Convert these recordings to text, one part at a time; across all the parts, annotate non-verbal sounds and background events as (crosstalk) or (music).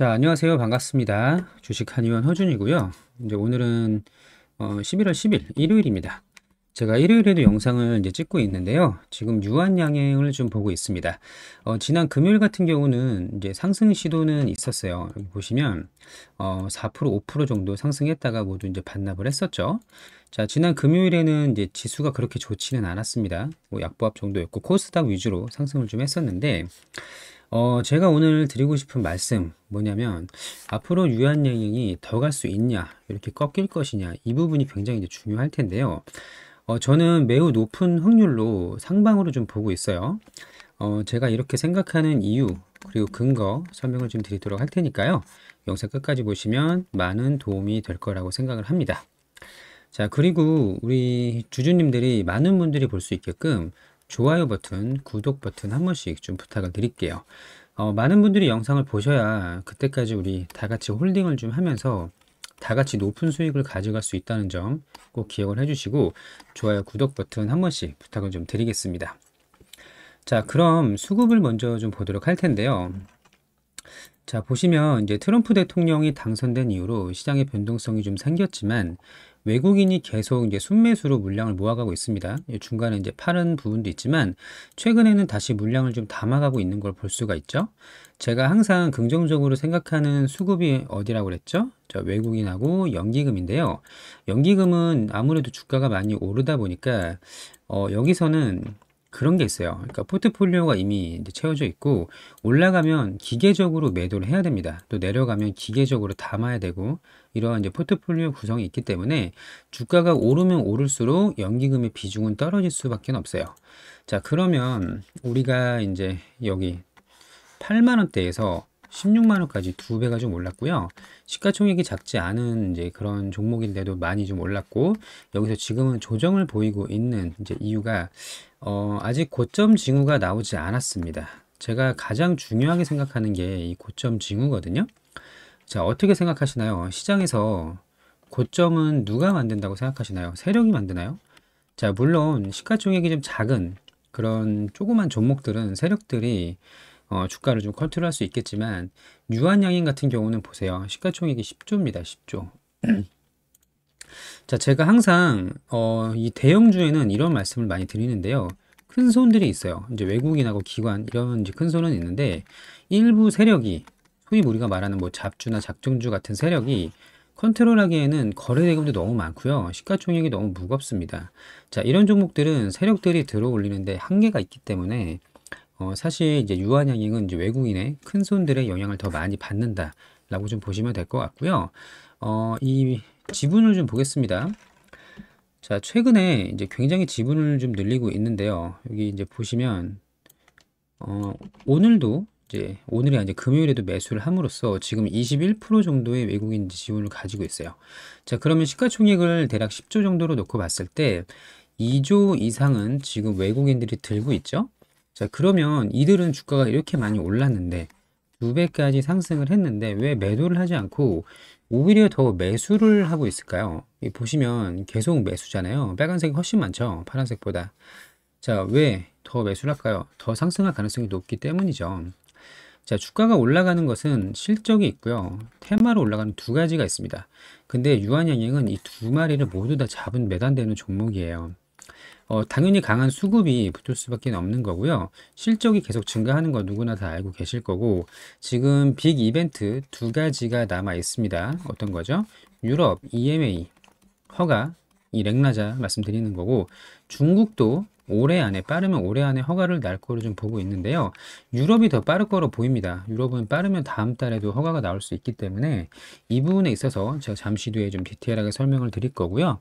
자, 안녕하세요. 반갑습니다. 주식한의원 허준이고요. 이제 오늘은 어, 11월 10일 일요일입니다. 제가 일요일에도 영상을 이제 찍고 있는데요. 지금 유한양행을 좀 보고 있습니다. 어, 지난 금요일 같은 경우는 이제 상승 시도는 있었어요. 보시면 어, 4% 5% 정도 상승했다가 모두 이제 반납을 했었죠. 자, 지난 금요일에는 이제 지수가 그렇게 좋지는 않았습니다. 뭐 약보합 정도였고 코스닥 위주로 상승을 좀 했었는데 어, 제가 오늘 드리고 싶은 말씀 뭐냐면 앞으로 유한여행이 더 갈 수 있냐 이렇게 꺾일 것이냐 이 부분이 굉장히 중요할 텐데요. 어, 저는 매우 높은 확률로 상방으로 좀 보고 있어요. 어, 제가 이렇게 생각하는 이유 그리고 근거 설명을 좀 드리도록 할 테니까요. 영상 끝까지 보시면 많은 도움이 될 거라고 생각을 합니다. 자 그리고 우리 주주님들이 많은 분들이 볼 수 있게끔 좋아요 버튼, 구독 버튼 한 번씩 좀 부탁을 드릴게요. 어, 많은 분들이 영상을 보셔야 그때까지 우리 다 같이 홀딩을 좀 하면서 다 같이 높은 수익을 가져갈 수 있다는 점 꼭 기억을 해주시고 좋아요, 구독 버튼 한 번씩 부탁을 좀 드리겠습니다. 자, 그럼 수급을 먼저 좀 보도록 할 텐데요. 자, 보시면 이제 트럼프 대통령이 당선된 이후로 시장의 변동성이 좀 생겼지만 외국인이 계속 이제 순매수로 물량을 모아가고 있습니다. 예, 중간에 이제 파는 부분도 있지만 최근에는 다시 물량을 좀 담아가고 있는 걸 볼 수가 있죠. 제가 항상 긍정적으로 생각하는 수급이 어디라고 그랬죠? 자, 외국인하고 연기금인데요. 연기금은 아무래도 주가가 많이 오르다 보니까 어, 여기서는 그런 게 있어요. 그러니까 포트폴리오가 이미 채워져 있고 올라가면 기계적으로 매도를 해야 됩니다. 또 내려가면 기계적으로 담아야 되고 이러한 이제 포트폴리오 구성이 있기 때문에 주가가 오르면 오를수록 연기금의 비중은 떨어질 수밖에 없어요. 자 그러면 우리가 이제 여기 8만 원대에서 16만 원까지 두 배가 좀 올랐고요. 시가총액이 작지 않은 이제 그런 종목인데도 많이 좀 올랐고 여기서 지금은 조정을 보이고 있는 이제 이유가 어, 아직 고점 징후가 나오지 않았습니다. 제가 가장 중요하게 생각하는 게 이 고점 징후거든요. 자, 어떻게 생각하시나요? 시장에서 고점은 누가 만든다고 생각하시나요? 세력이 만드나요? 자, 물론 시가총액이 좀 작은 그런 조그만 종목들은 세력들이 어, 주가를 좀 컨트롤할 수 있겠지만 유한양인 같은 경우는 보세요. 시가총액이 10조입니다. 10조. 자, 제가 항상 어, 이 대형주에는 이런 말씀을 많이 드리는데요. 큰 손들이 있어요. 이제 외국인하고 기관 이런 이제 큰 손은 있는데 일부 세력이 소위 우리가 말하는 뭐 잡주나 작정주 같은 세력이 컨트롤하기에는 거래 대금도 너무 많고요. 시가총액이 너무 무겁습니다. 자, 이런 종목들은 세력들이 들어올리는데 한계가 있기 때문에 어, 사실 이제 유한양행은 이제 외국인의 큰 손들의 영향을 더 많이 받는다라고 좀 보시면 될 것 같고요. 어, 이 지분을 좀 보겠습니다. 자, 최근에 이제 굉장히 지분을 좀 늘리고 있는데요. 여기 이제 보시면 어, 오늘도 이제 오늘이 이제 금요일에도 매수를 함으로써 지금 21% 정도의 외국인 지분을 가지고 있어요. 자, 그러면 시가총액을 대략 10조 정도로 놓고 봤을 때 2조 이상은 지금 외국인들이 들고 있죠. 자, 그러면 이들은 주가가 이렇게 많이 올랐는데 두 배까지 상승을 했는데 왜 매도를 하지 않고 오히려 더 매수를 하고 있을까요? 보시면 계속 매수잖아요. 빨간색이 훨씬 많죠. 파란색보다. 자, 왜 더 매수를 할까요? 더 상승할 가능성이 높기 때문이죠. 자, 주가가 올라가는 것은 실적이 있고요. 테마로 올라가는 두 가지가 있습니다. 근데 유한양행은 이 두 마리를 모두 다 잡은 매단되는 종목이에요. 어, 당연히 강한 수급이 붙을 수밖에 없는 거고요. 실적이 계속 증가하는 거 누구나 다 알고 계실 거고 지금 빅 이벤트 두 가지가 남아 있습니다. 어떤 거죠? 유럽 EMA 허가 이 렉나자 말씀드리는 거고 중국도 올해 안에 빠르면 올해 안에 허가를 날 거로 좀 보고 있는데요. 유럽이 더 빠를 거로 보입니다. 유럽은 빠르면 다음 달에도 허가가 나올 수 있기 때문에 이 부분에 있어서 제가 잠시 뒤에 좀 디테일하게 설명을 드릴 거고요.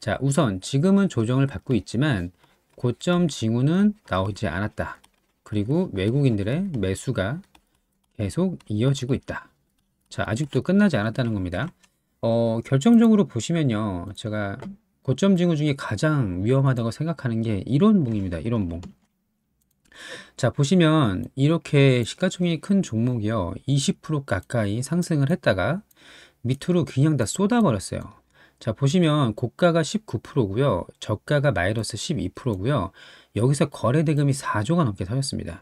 자, 우선 지금은 조정을 받고 있지만 고점 징후는 나오지 않았다. 그리고 외국인들의 매수가 계속 이어지고 있다. 자, 아직도 끝나지 않았다는 겁니다. 어, 결정적으로 보시면요. 제가 고점 징후 중에 가장 위험하다고 생각하는 게 이런 봉입니다 이런 봉 자, 보시면 이렇게 시가총액이 큰 종목이요. 20% 가까이 상승을 했다가 밑으로 그냥 다 쏟아버렸어요. 자 보시면 고가가 19%고요. 저가가 마이너스 12%고요. 여기서 거래대금이 4조가 넘게 터졌습니다.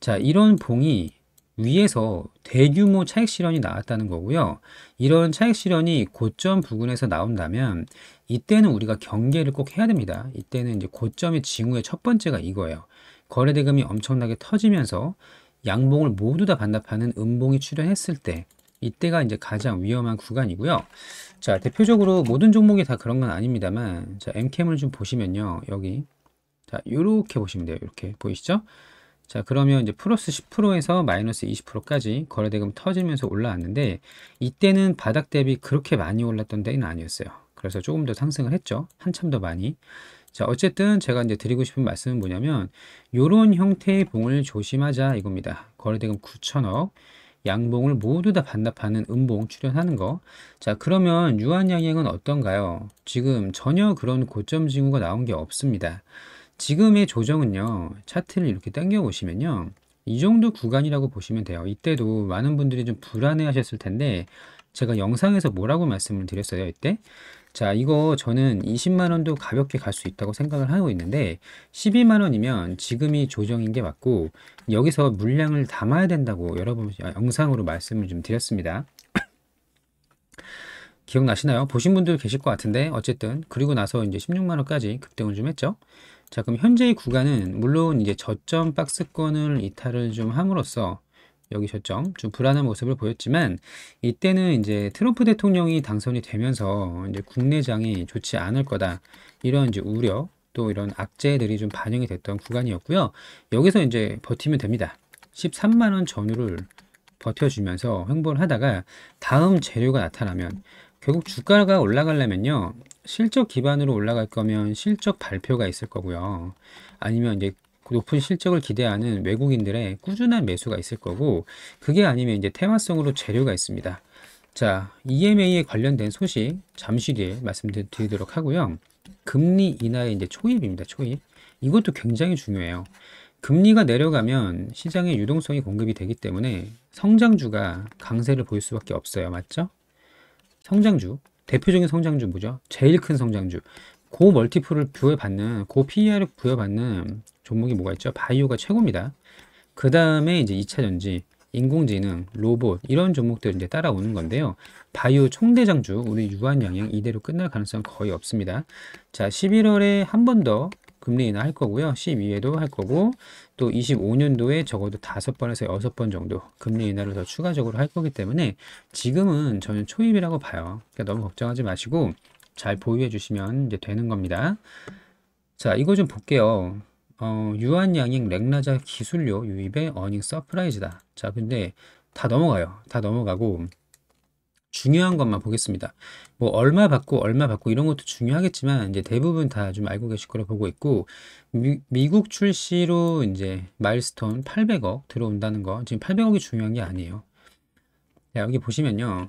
자 이런 봉이 위에서 대규모 차익 실현이 나왔다는 거고요. 이런 차익 실현이 고점 부근에서 나온다면 이때는 우리가 경계를 꼭 해야 됩니다. 이때는 이제 고점의 징후의 첫 번째가 이거예요. 거래대금이 엄청나게 터지면서 양봉을 모두 다 반납하는 음봉이 출현했을 때 이때가 이제 가장 위험한 구간이고요. 자, 대표적으로 모든 종목이 다 그런 건 아닙니다만, 자, M캠을 좀 보시면요. 여기. 자, 요렇게 보시면 돼요. 이렇게 보이시죠? 자, 그러면 이제 플러스 10%에서 마이너스 20%까지 거래대금 터지면서 올라왔는데, 이때는 바닥 대비 그렇게 많이 올랐던 데는 아니었어요. 그래서 조금 더 상승을 했죠. 한참 더 많이. 자, 어쨌든 제가 이제 드리고 싶은 말씀은 뭐냐면, 요런 형태의 봉을 조심하자 이겁니다. 거래대금 9천억. 양봉을 모두 다 반납하는 음봉 출현하는 거. 자, 그러면 유한양행은 어떤가요? 지금 전혀 그런 고점 징후가 나온 게 없습니다. 지금의 조정은요. 차트를 이렇게 당겨 보시면요. 이 정도 구간이라고 보시면 돼요. 이때도 많은 분들이 좀 불안해 하셨을 텐데 제가 영상에서 뭐라고 말씀을 드렸어요. 이때 자, 이거 저는 20만원도 가볍게 갈 수 있다고 생각을 하고 있는데 12만원이면 지금이 조정인 게 맞고 여기서 물량을 담아야 된다고 여러분 아, 영상으로 말씀을 좀 드렸습니다. (coughs) 기억나시나요? 보신 분들 계실 것 같은데 어쨌든 그리고 나서 이제 16만원까지 급등을 좀 했죠. 자 그럼 현재의 구간은 물론 이제 저점 박스권을 이탈을 좀 함으로써 여기셨죠. 좀 불안한 모습을 보였지만 이때는 이제 트럼프 대통령이 당선이 되면서 이제 국내장이 좋지 않을 거다 이런 이제 우려 또 이런 악재들이 좀 반영이 됐던 구간이었고요. 여기서 이제 버티면 됩니다. 13만 원 전후를 버텨주면서 횡보를 하다가 다음 재료가 나타나면 결국 주가가 올라가려면요. 실적 기반으로 올라갈 거면 실적 발표가 있을 거고요. 아니면 이제 높은 실적을 기대하는 외국인들의 꾸준한 매수가 있을 거고 그게 아니면 이제 테마성으로 재료가 있습니다. 자, EMA에 관련된 소식 잠시 뒤에 말씀드리도록 하고요. 금리 인하의 이제 초입입니다. 초입. 이것도 굉장히 중요해요. 금리가 내려가면 시장의 유동성이 공급이 되기 때문에 성장주가 강세를 보일 수밖에 없어요. 맞죠? 성장주, 대표적인 성장주 뭐죠? 제일 큰 성장주. 고 멀티플을 부여받는, 고 PER을 부여받는 종목이 뭐가 있죠? 바이오가 최고입니다. 그 다음에 이제 2차전지, 인공지능, 로봇 이런 종목들 이제 따라오는 건데요. 바이오 총대장주 오늘 유한양행 이대로 끝날 가능성은 거의 없습니다. 자 11월에 한 번 더 금리 인하 할 거고요. 12회도 할 거고 또 25년도에 적어도 5번에서 6번 정도 금리 인하를 더 추가적으로 할 거기 때문에 지금은 저는 초입이라고 봐요. 그러니까 너무 걱정하지 마시고 잘 보유해 주시면 이제 되는 겁니다. 자 이거 좀 볼게요. 어, 유한양익 렉나자 기술료 유입의 어닝 서프라이즈다. 자, 근데 다 넘어가요. 다 넘어가고 중요한 것만 보겠습니다. 뭐 얼마 받고 얼마 받고 이런 것도 중요하겠지만 이제 대부분 다 좀 알고 계실 거라 보고 있고 미, 국 출시로 이제 마일스톤 800억 들어온다는 거 지금 800억이 중요한 게 아니에요. 자, 여기 보시면요.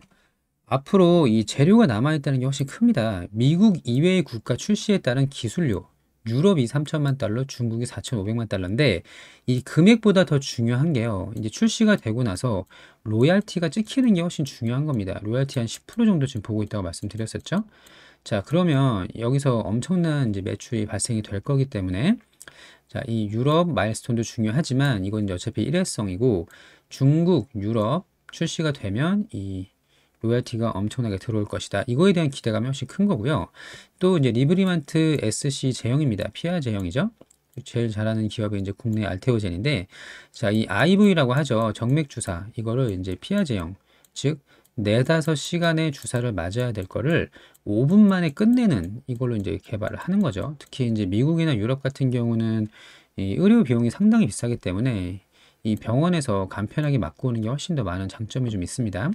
앞으로 이 재료가 남아있다는 게 훨씬 큽니다. 미국 이외의 국가 출시에 따른 기술료 유럽이 3천만 달러, 중국이 4,500만 달러인데 이 금액보다 더 중요한 게요. 이제 출시가 되고 나서 로얄티가 찍히는 게 훨씬 중요한 겁니다. 로얄티 한 10% 정도 지금 보고 있다고 말씀드렸었죠. 자, 그러면 여기서 엄청난 이제 매출이 발생이 될 거기 때문에 자, 이 유럽 마일스톤도 중요하지만 이건 어차피 일회성이고 중국, 유럽 출시가 되면 이 로열티가 엄청나게 들어올 것이다. 이거에 대한 기대감이 훨씬 큰 거고요. 또 이제 리브리먼트 SC 제형입니다. PR 제형이죠. 제일 잘하는 기업이 이제 국내 알테오젠인데 자, 이 IV라고 하죠. 정맥 주사. 이거를 이제 PR 제형. 즉 네다섯 시간의 주사를 맞아야 될 거를 5분 만에 끝내는 이걸로 이제 개발을 하는 거죠. 특히 이제 미국이나 유럽 같은 경우는 이 의료 비용이 상당히 비싸기 때문에 이 병원에서 간편하게 맞고 오는 게 훨씬 더 많은 장점이 좀 있습니다.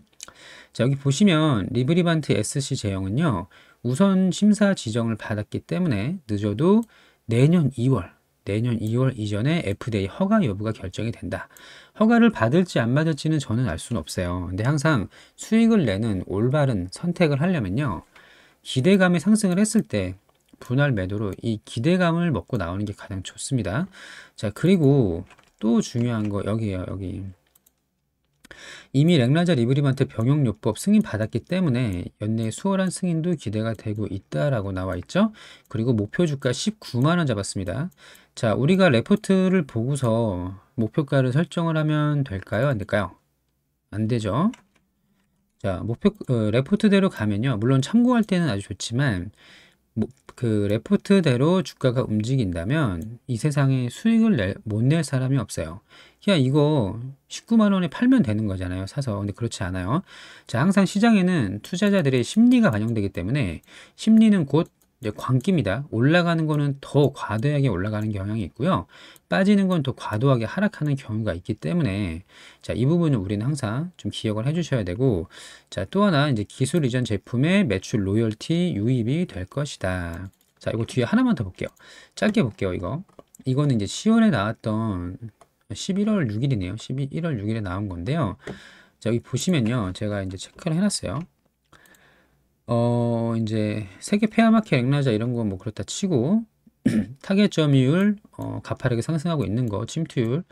자, 여기 보시면 리브리반트 SC 제형은요. 우선 심사 지정을 받았기 때문에 늦어도 내년 2월, 내년 2월 이전에 FDA 허가 여부가 결정이 된다. 허가를 받을지 안 받을지는 저는 알 수는 없어요. 근데 항상 수익을 내는 올바른 선택을 하려면요. 기대감이 상승을 했을 때 분할 매도로 이 기대감을 먹고 나오는 게 가장 좋습니다. 자, 그리고 또 중요한 거 여기에요. 여기. 이미 랭라자 리브림한테 병역요법 승인 받았기 때문에 연내에 수월한 승인도 기대가 되고 있다라고 나와 있죠. 그리고 목표 주가 19만원 잡았습니다. 자, 우리가 레포트를 보고서 목표가를 설정을 하면 될까요? 안 될까요? 안 되죠. 자, 목표, 어, 레포트대로 가면요. 물론 참고할 때는 아주 좋지만 뭐, 그 레포트대로 주가가 움직인다면 이 세상에 수익을 못 낼 사람이 없어요. 야 이거 19만 원에 팔면 되는 거잖아요. 사서. 근데 그렇지 않아요. 자 항상 시장에는 투자자들의 심리가 반영되기 때문에 심리는 곧 이제 광기입니다. 올라가는 거는 더 과도하게 올라가는 경향이 있고요. 빠지는 건더 과도하게 하락하는 경우가 있기 때문에 자, 이 부분은 우리는 항상 좀 기억을 해 주셔야 되고 자, 또 하나 이제 기술 이전 제품의 매출 로열티 유입이 될 것이다. 자, 이거 뒤에 하나만 더 볼게요. 짧게 볼게요, 이거. 이거는 이제 10월에 나왔던 11월 6일이네요. 11월 6일에 나온 건데요. 자, 여기 보시면요. 제가 이제 체크를 해놨어요. 어, 이제 세계 폐아마켓 액라자 이런 거 뭐 그렇다 치고 (clears throat) 타겟 점유율 어, 가파르게 상승하고 있는 거 침투율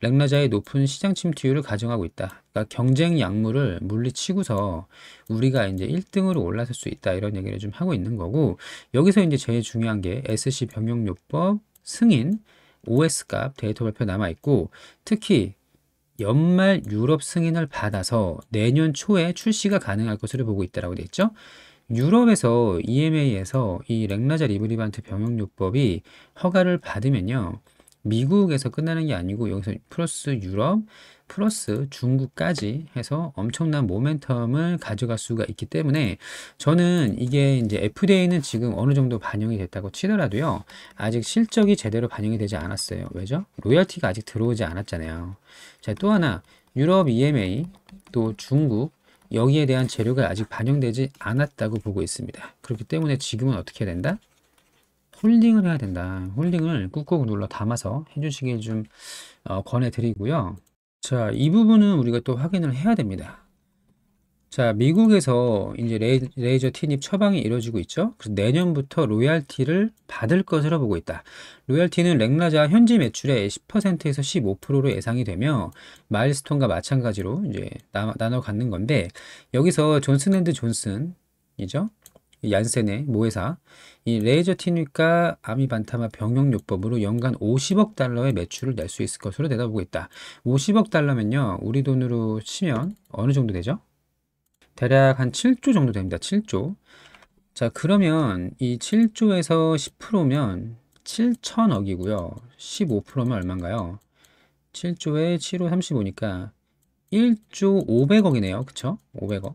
렉라자의 높은 시장 침투율을 가정하고 있다. 그러니까 경쟁 약물을 물리치고서 우리가 이제 1등으로 올라설 수 있다. 이런 얘기를 좀 하고 있는 거고 여기서 이제 제일 중요한 게 SC 병역요법 승인 OS 값 데이터 발표 남아 있고 특히 연말 유럽 승인을 받아서 내년 초에 출시가 가능할 것으로 보고 있다라고 되 있죠. 유럽에서 EMA에서 이 렉나자 리브리반트 병역요법이 허가를 받으면요. 미국에서 끝나는 게 아니고 여기서 플러스 유럽, 플러스 중국까지 해서 엄청난 모멘텀을 가져갈 수가 있기 때문에 저는 이게 이제 FDA는 지금 어느 정도 반영이 됐다고 치더라도요. 아직 실적이 제대로 반영이 되지 않았어요. 왜죠? 로열티가 아직 들어오지 않았잖아요. 자, 또 하나 유럽 EMA 또 중국 여기에 대한 재료가 아직 반영되지 않았다고 보고 있습니다. 그렇기 때문에 지금은 어떻게 된다? 홀딩을 해야 된다. 홀딩을 꾹꾹 눌러 담아서 해주시길 좀 어, 권해드리고요. 자, 이 부분은 우리가 또 확인을 해야 됩니다. 자, 미국에서 이제 레이, 저 티닙 처방이 이루어지고 있죠. 그래서 내년부터 로얄티를 받을 것으로 보고 있다. 로얄티는 렉라자 현지 매출의 10%에서 15%로 예상이 되며 마일스톤과 마찬가지로 이제 나, 나눠 갖는 건데 여기서 존슨앤드 존슨이죠. 얀센의 모회사 이 레이저 티뉴과 아미반타마 병역요법으로 연간 50억 달러의 매출을 낼 수 있을 것으로 내다보고 있다. 50억 달러면요. 우리 돈으로 치면 어느 정도 되죠? 대략 한 7조 정도 됩니다. 7조. 자, 그러면 이 7조에서 10%면 7천억이고요. 15%면 얼마인가요? 7조에 7호 35니까 1조 500억이네요. 그쵸? 500억.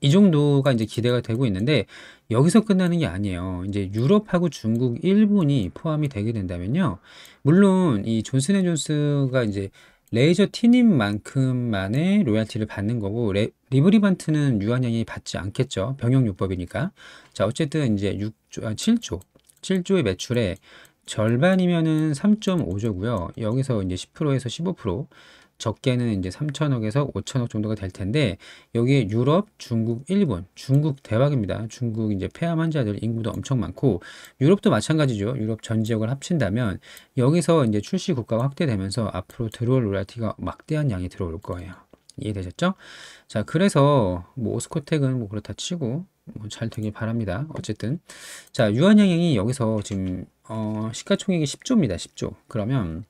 이 정도가 이제 기대가 되고 있는데 여기서 끝나는 게 아니에요. 이제 유럽하고 중국, 일본이 포함이 되게 된다면요. 물론 이 존슨앤존스가 이제 레이저 티님만큼만의 로얄티를 받는 거고 레, 리브리반트는 유한양이 받지 않겠죠. 병역요법이니까. 자 어쨌든 이제 6조, 아, 7조, 7조의 매출에 절반이면은 3.5조고요. 여기서 이제 10%에서 15% 적게는 이제 3천억에서 5천억 정도가 될 텐데 여기에 유럽, 중국, 일본, 중국 대박입니다. 중국 이제 폐암 환자들 인구도 엄청 많고 유럽도 마찬가지죠. 유럽 전 지역을 합친다면 여기서 이제 출시 국가가 확대되면서 앞으로 들어올 로얄티가 막대한 양이 들어올 거예요. 이해되셨죠? 자, 그래서 뭐 오스코텍은 뭐 그렇다 치고 뭐잘 되길 바랍니다. 어쨌든 자, 유한양행이 여기서 지금 어, 시가총액이 10조입니다. 10조. 그러면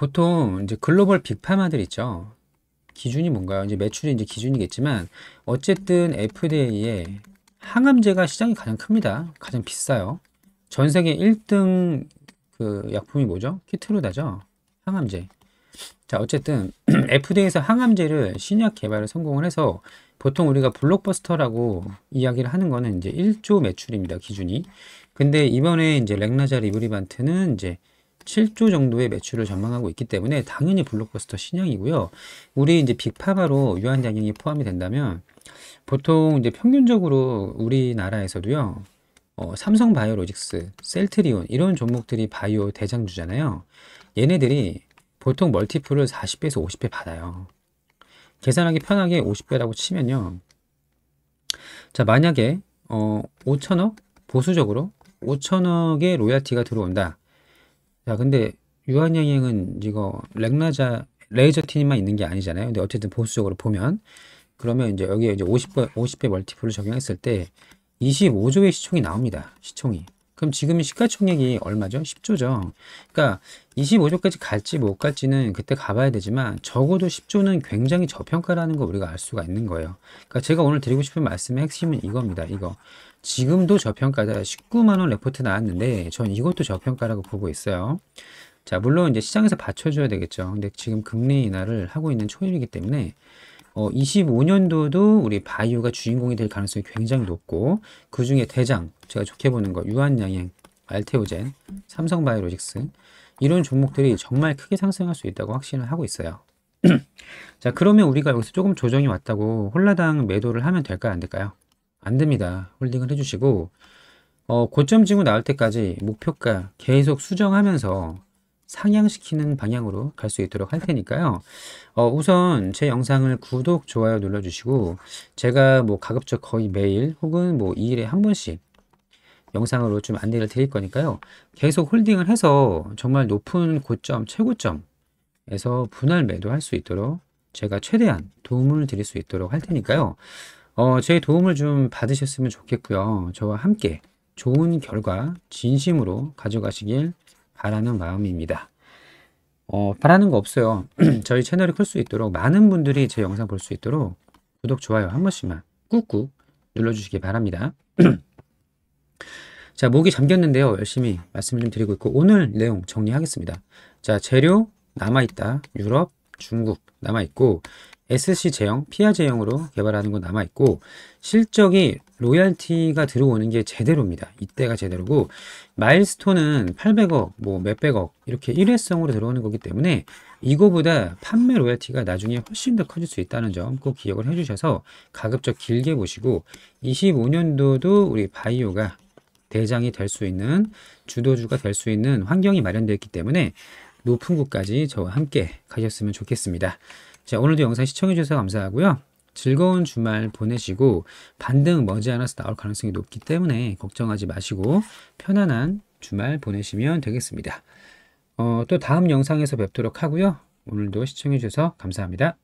보통 이제 글로벌 빅파마들 있죠. 기준이 뭔가요? 이제 매출이 이제 기준이겠지만 어쨌든 FDA의 항암제가 시장이 가장 큽니다. 가장 비싸요. 전 세계 1등 그 약품이 뭐죠? 키트로다죠 항암제. 자, 어쨌든 (clears throat) FDA에서 항암제를 신약 개발에 성공을 해서 보통 우리가 블록버스터라고 이야기를 하는 거는 이제 1조 매출입니다. 기준이. 근데 이번에 이제 렉나자 리브리반트는 이제 7조 정도의 매출을 전망하고 있기 때문에 당연히 블록버스터 신형이고요. 우리 이제 빅파바로 유한양행이 포함이 된다면 보통 이제 평균적으로 우리나라에서도요. 어, 삼성 바이오로직스, 셀트리온 이런 종목들이 바이오 대장주잖아요. 얘네들이 보통 멀티플을 40배에서 50배 받아요. 계산하기 편하게 50배라고 치면요. 자, 만약에 어, 5천억 보수적으로 5천억의 로열티가 들어온다. 야, 근데 유한양행은 이거 렉나자 레이저 티니만 있는 게 아니잖아요. 근데 어쨌든 보수적으로 보면 그러면 이제 여기에 이제 50배 50배 멀티플을 적용했을 때 25조의 시총이 나옵니다. 시총이. 그럼 지금 시가총액이 얼마죠? 10조죠. 그러니까 25조까지 갈지 못 갈지는 그때 가봐야 되지만 적어도 10조는 굉장히 저평가라는 거 우리가 알 수가 있는 거예요. 그러니까 제가 오늘 드리고 싶은 말씀의 핵심은 이겁니다. 이거. 지금도 저평가다 19만원 레포트 나왔는데 전 이것도 저평가라고 보고 있어요. 자 물론 이제 시장에서 받쳐줘야 되겠죠. 근데 지금 금리 인하를 하고 있는 초일이기 때문에 어, 25년도도 우리 바이오가 주인공이 될 가능성이 굉장히 높고 그 중에 대장 제가 좋게 보는 거 유한양행, 알테오젠, 삼성바이오로직스 이런 종목들이 정말 크게 상승할 수 있다고 확신을 하고 있어요. (clears throat) 자 그러면 우리가 여기서 조금 조정이 왔다고 홀라당 매도를 하면 될까요 안 될까요? 안 됩니다. 홀딩을 해주시고 어, 고점 징후 나올 때까지 목표가 계속 수정하면서 상향시키는 방향으로 갈 수 있도록 할 테니까요. 어, 우선 제 영상을 구독, 좋아요 눌러주시고 제가 뭐 가급적 거의 매일 혹은 뭐 2일에 한 번씩 영상으로 좀 안내를 드릴 거니까요. 계속 홀딩을 해서 정말 높은 고점, 최고점에서 분할 매도할 수 있도록 제가 최대한 도움을 드릴 수 있도록 할 테니까요. 어, 제 도움을 좀 받으셨으면 좋겠고요. 저와 함께 좋은 결과 진심으로 가져가시길 바라는 마음입니다. 어, 바라는 거 없어요. (clears throat) 저희 채널이 클 수 있도록 많은 분들이 제 영상 볼 수 있도록 구독, 좋아요 한 번씩만 꾹꾹 눌러주시기 바랍니다. (clears throat) 자, 목이 잠겼는데요. 열심히 말씀을 좀 드리고 있고 오늘 내용 정리하겠습니다. 자, 재료 남아있다. 유럽, 중국 남아있고 SC 제형, 피아 제형으로 개발하는 건 남아있고 실적이 로얄티가 들어오는 게 제대로입니다. 이때가 제대로고 마일스톤은 800억, 뭐 몇백억 이렇게 일회성으로 들어오는 거기 때문에 이거보다 판매 로얄티가 나중에 훨씬 더 커질 수 있다는 점 꼭 기억을 해주셔서 가급적 길게 보시고 25년도도 우리 바이오가 대장이 될 수 있는 주도주가 될 수 있는 환경이 마련되어 있기 때문에 높은 곳까지 저와 함께 가셨으면 좋겠습니다. 자, 오늘도 영상 시청해주셔서 감사하고요. 즐거운 주말 보내시고 반등 머지않아서 나올 가능성이 높기 때문에 걱정하지 마시고 편안한 주말 보내시면 되겠습니다. 어, 또 다음 영상에서 뵙도록 하고요. 오늘도 시청해주셔서 감사합니다.